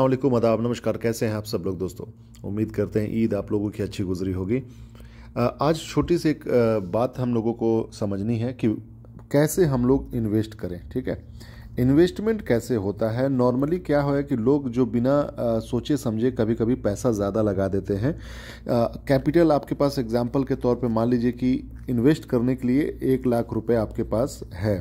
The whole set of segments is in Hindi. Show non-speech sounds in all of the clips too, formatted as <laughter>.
अल्लाम आदाब नमस्कार कैसे हैं आप सब लोग दोस्तों उम्मीद करते हैं ईद आप लोगों की अच्छी गुजरी होगी आज छोटी सी एक बात हम लोगों को समझनी है कि कैसे हम लोग इन्वेस्ट करें ठीक है इन्वेस्टमेंट कैसे होता है नॉर्मली क्या है कि लोग जो बिना आ, सोचे समझे कभी कभी पैसा ज़्यादा लगा देते हैं कैपिटल आपके पास एग्जाम्पल के तौर पर मान लीजिए कि इन्वेस्ट करने के लिए एक लाख रुपये आपके पास है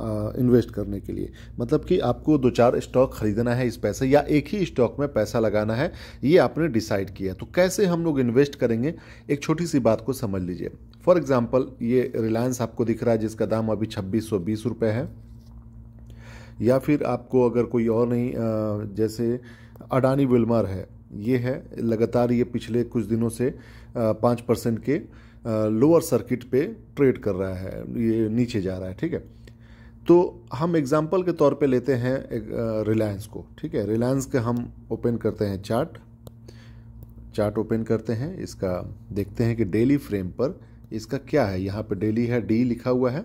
इन्वेस्ट करने के लिए मतलब कि आपको दो चार स्टॉक खरीदना है इस पैसे या एक ही स्टॉक में पैसा लगाना है ये आपने डिसाइड किया तो कैसे हम लोग इन्वेस्ट करेंगे एक छोटी सी बात को समझ लीजिए फॉर एग्जाम्पल ये रिलायंस आपको दिख रहा है जिसका दाम अभी छब्बीस सौ बीस रुपये है या फिर आपको अगर कोई और नहीं जैसे अडानी विलमार है ये है लगातार ये पिछले कुछ दिनों से पाँच परसेंट के लोअर सर्किट पे ट्रेड कर रहा है ये नीचे जा रहा है ठीक है तो हम एग्ज़ाम्पल के तौर पे लेते हैं रिलायंस को ठीक है रिलायंस के हम ओपन करते हैं चार्ट चार्ट ओपन करते हैं इसका देखते हैं कि डेली फ्रेम पर इसका क्या है यहाँ पर डेली है डी लिखा हुआ है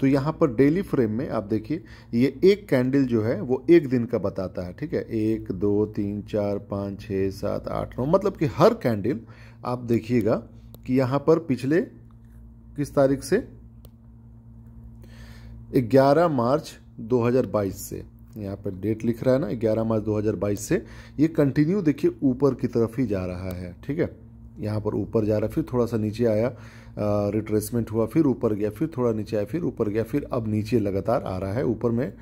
तो यहाँ पर डेली फ्रेम में आप देखिए ये एक कैंडल जो है वो एक दिन का बताता है ठीक है एक दो तीन चार पाँच छः सात आठ नौ मतलब कि हर कैंडल आप देखिएगा कि यहाँ पर पिछले किस तारीख से 11 मार्च 2022 से यहाँ पर डेट लिख रहा है ना 11 मार्च 2022 से ये कंटिन्यू देखिए ऊपर की तरफ ही जा रहा है ठीक है यहाँ पर ऊपर जा रहा है फिर थोड़ा सा नीचे आया रिट्रेसमेंट हुआ फिर ऊपर गया फिर थोड़ा नीचे आया फिर ऊपर गया फिर अब नीचे लगातार आ रहा है ऊपर में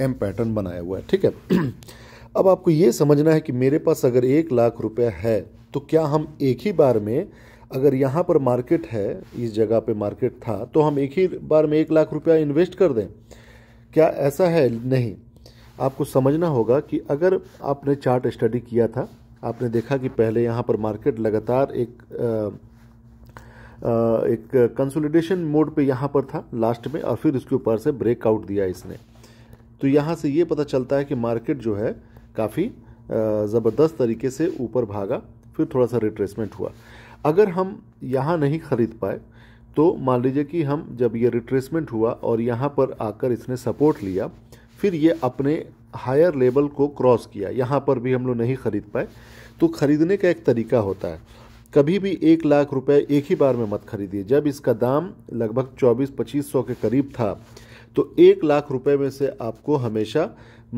एम पैटर्न बनाया हुआ है ठीक है <clears throat> अब आपको ये समझना है कि मेरे पास अगर एक लाख रुपया है तो क्या हम एक ही बार में अगर यहाँ पर मार्केट है इस जगह पे मार्केट था तो हम एक ही बार में एक लाख रुपया इन्वेस्ट कर दें क्या ऐसा है नहीं आपको समझना होगा कि अगर आपने चार्ट स्टडी किया था आपने देखा कि पहले यहाँ पर मार्केट लगातार एक आ, एक कंसोलिडेशन मोड पे यहाँ पर था लास्ट में और फिर इसके ऊपर से ब्रेकआउट दिया इसने तो यहाँ से ये पता चलता है कि मार्केट जो है काफ़ी ज़बरदस्त तरीके से ऊपर भागा फिर थोड़ा सा रिट्रेसमेंट हुआ अगर हम यहाँ नहीं ख़रीद पाए तो मान लीजिए कि हम जब ये रिट्रेसमेंट हुआ और यहाँ पर आकर इसने सपोर्ट लिया फिर ये अपने हायर लेवल को क्रॉस किया यहाँ पर भी हम लोग नहीं ख़रीद पाए तो ख़रीदने का एक तरीका होता है कभी भी एक लाख रुपए एक ही बार में मत खरीदिए जब इसका दाम लगभग चौबीस पच्चीस सौ के करीब था तो एक लाख रुपए में से आपको हमेशा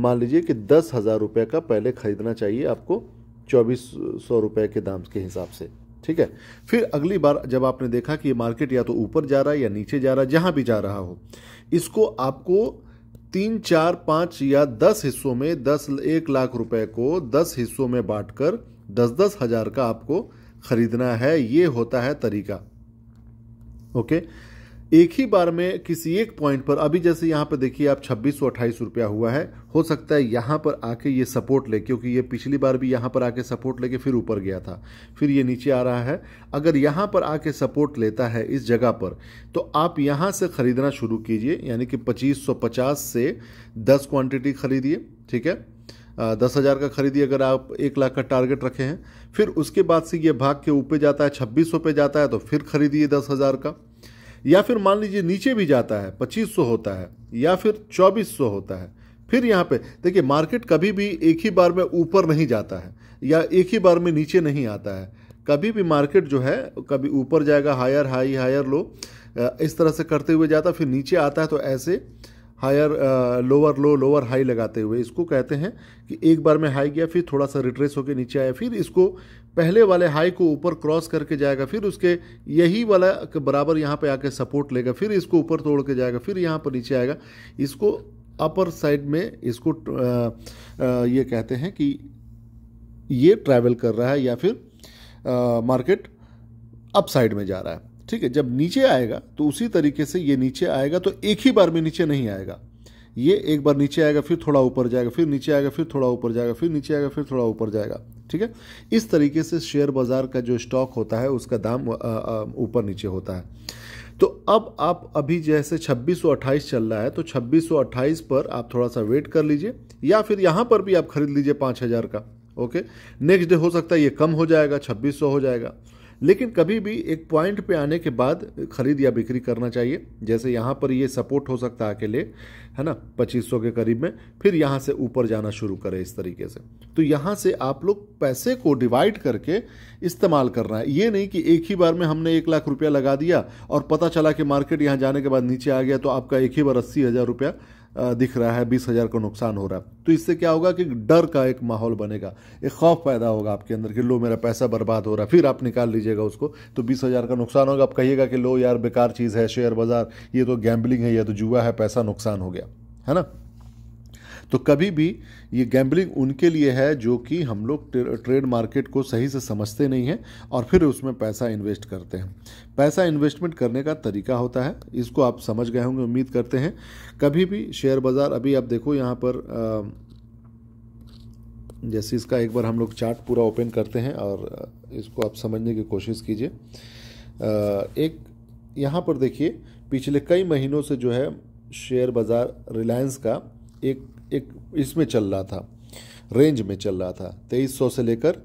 मान लीजिए कि दस हज़ार रुपये का पहले ख़रीदना चाहिए आपको चौबीस सौ रुपये के दाम के हिसाब से ठीक है फिर अगली बार जब आपने देखा कि ये मार्केट या तो ऊपर जा रहा है या नीचे जा रहा है जहाँ भी जा रहा हो इसको आपको तीन चार पाँच या दस हिस्सों में दस एक लाख रुपए को दस हिस्सों में बांटकर दस दस हज़ार का आपको ख़रीदना है ये होता है तरीका ओके okay? एक ही बार में किसी एक पॉइंट पर अभी जैसे यहाँ पर देखिए आप छब्बीस सौ अट्ठाईस रुपया हुआ है हो सकता है यहाँ पर आके ये सपोर्ट ले क्योंकि ये पिछली बार भी यहाँ पर आके सपोर्ट लेके फिर ऊपर गया था फिर ये नीचे आ रहा है अगर यहाँ पर आके सपोर्ट लेता है इस जगह पर तो आप यहाँ से ख़रीदना शुरू कीजिए यानी कि पच्चीस सौ पचास से दस क्वान्टिटी खरीदिए ठीक है दस हज़ार का खरीदिए अगर आप एक लाख का टारगेट रखे हैं फिर उसके बाद से ये भाग के ऊपर जाता है छब्बीस सौ पे जाता है तो फिर खरीदिए दस हज़ार का या फिर मान लीजिए नीचे भी जाता है पच्चीस सौ होता है या फिर चौबीस सौ होता है फिर यहाँ पे देखिए मार्केट कभी भी एक ही बार में ऊपर नहीं जाता है या एक ही बार में नीचे नहीं आता है कभी भी मार्केट जो है कभी ऊपर जाएगा हायर हाई हायर लो इस तरह से करते हुए जाता फिर नीचे आता है तो ऐसे higher lower low lower high लगाते हुए इसको कहते हैं कि एक बार में हाई गया फिर थोड़ा सा रिट्रेस होकर नीचे आया फिर इसको पहले वाले हाई को ऊपर क्रॉस करके जाएगा फिर उसके यही वाला के बराबर यहाँ पे आके सपोर्ट लेगा फिर इसको ऊपर तोड़ के जाएगा फिर यहाँ पर नीचे आएगा इसको अपर साइड में इसको आ, uh, आ, uh, ये कहते हैं कि ये ट्रैवल कर रहा है या फिर मार्केट अप साइड में जा रहा है ठीक है जब नीचे आएगा तो उसी तरीके से ये नीचे आएगा तो एक ही बार में नीचे नहीं आएगा ये एक बार नीचे आएगा फिर थोड़ा ऊपर जाएगा फिर नीचे आएगा फिर थोड़ा ऊपर जाएगा फिर नीचे आएगा फिर थोड़ा ऊपर जाएगा ठीक है इस तरीके से शेयर बाज़ार का जो स्टॉक होता है उसका दाम ऊपर नीचे होता है तो अब आप अभी जैसे 2628 चल रहा है तो 2628 पर आप थोड़ा सा वेट कर लीजिए या फिर यहाँ पर भी आप खरीद लीजिए हजार का ओके नेक्स्ट डे हो सकता है ये कम हो जाएगा सौ हो जाएगा लेकिन कभी भी एक पॉइंट पे आने के बाद ख़रीद या बिक्री करना चाहिए जैसे यहाँ पर ये सपोर्ट हो सकता है अकेले है ना पच्चीस के करीब में फिर यहाँ से ऊपर जाना शुरू करें इस तरीके से तो यहाँ से आप लोग पैसे को डिवाइड करके इस्तेमाल करना है ये नहीं कि एक ही बार में हमने एक लाख रुपया लगा दिया और पता चला कि मार्केट यहाँ जाने के बाद नीचे आ गया तो आपका एक ही बार अस्सी हज़ार रुपया दिख रहा है बीस हज़ार का नुकसान हो रहा है तो इससे क्या होगा कि डर का एक माहौल बनेगा एक खौफ पैदा होगा आपके अंदर कि लो मेरा पैसा बर्बाद हो रहा है फिर आप निकाल लीजिएगा उसको तो बीस हज़ार का नुकसान होगा आप कहिएगा कि लो यार बेकार चीज़ है शेयर बाज़ार ये तो गैम्बलिंग है या तो जुआ है पैसा नुकसान हो गया है ना तो कभी भी ये गैम्बलिंग उनके लिए है जो कि हम लोग ट्रेड मार्केट को सही से समझते नहीं हैं और फिर उसमें पैसा इन्वेस्ट करते हैं पैसा इन्वेस्टमेंट करने का तरीका होता है इसको आप समझ गए होंगे उम्मीद करते हैं कभी भी शेयर बाज़ार अभी आप देखो यहाँ पर जैसे इसका एक बार हम लोग चार्ट पूरा ओपन करते हैं और इसको आप समझने की कोशिश कीजिए एक यहाँ पर देखिए पिछले कई महीनों से जो है शेयर बाज़ार रिलायंस का एक एक इसमें चल रहा था रेंज में चल रहा था तेईस सौ से लेकर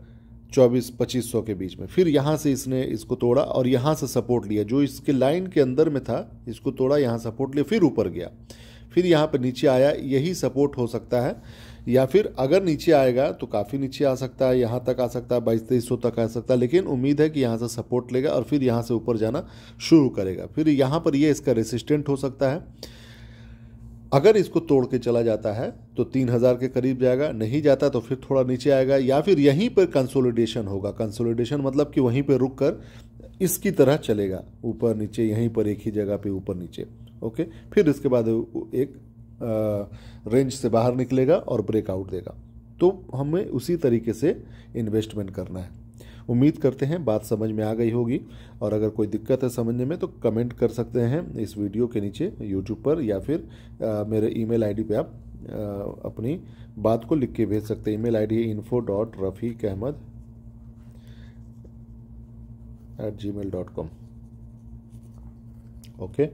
चौबीस पच्चीस सौ के बीच में फिर यहाँ से इसने इसको तोड़ा और यहाँ से सपोर्ट लिया जो इसके लाइन के अंदर में था इसको तोड़ा यहाँ सपोर्ट लिया फिर ऊपर गया फिर यहाँ पर नीचे आया यही सपोर्ट हो सकता है या फिर अगर नीचे आएगा तो काफ़ी नीचे आ सकता है यहाँ तक आ सकता है बाईस तेईस सौ तक आ सकता है लेकिन उम्मीद है कि यहाँ से सपोर्ट लेगा और फिर यहाँ से ऊपर जाना शुरू करेगा फिर यहाँ पर ये यह इसका रेसिस्टेंट हो सकता है अगर इसको तोड़ के चला जाता है तो तीन हज़ार के करीब जाएगा नहीं जाता तो फिर थोड़ा नीचे आएगा या फिर यहीं पर कंसोलिडेशन होगा कंसोलिडेशन मतलब कि वहीं पर रुक कर इसकी तरह चलेगा ऊपर नीचे यहीं पर एक ही जगह पे ऊपर नीचे ओके फिर इसके बाद एक आ, रेंज से बाहर निकलेगा और ब्रेकआउट देगा तो हमें उसी तरीके से इन्वेस्टमेंट करना है उम्मीद करते हैं बात समझ में आ गई होगी और अगर कोई दिक्कत है समझने में तो कमेंट कर सकते हैं इस वीडियो के नीचे यूट्यूब पर या फिर आ, मेरे ईमेल आईडी पे आप आ, अपनी बात को लिख के भेज सकते हैं ईमेल आईडी है info dot Rafiq Ahmad at gmail dot com okay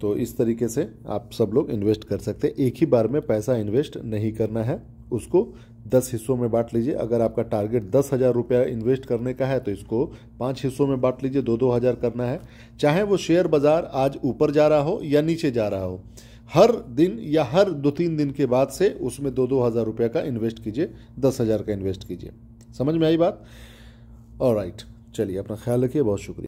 तो इस तरीके से आप सब लोग इन्वेस्ट कर सकते हैं एक ही बार में पैसा इन्वेस्ट नहीं करना है उसको दस हिस्सों में बांट लीजिए अगर आपका टारगेट दस हज़ार रुपया इन्वेस्ट करने का है तो इसको पाँच हिस्सों में बांट लीजिए दो दो हज़ार करना है चाहे वो शेयर बाज़ार आज ऊपर जा रहा हो या नीचे जा रहा हो हर दिन या हर दो तीन दिन के बाद से उसमें दो दो हज़ार रुपये का इन्वेस्ट कीजिए दस हज़ार का इन्वेस्ट कीजिए समझ में आई बात और राइट चलिए अपना ख्याल रखिए बहुत शुक्रिया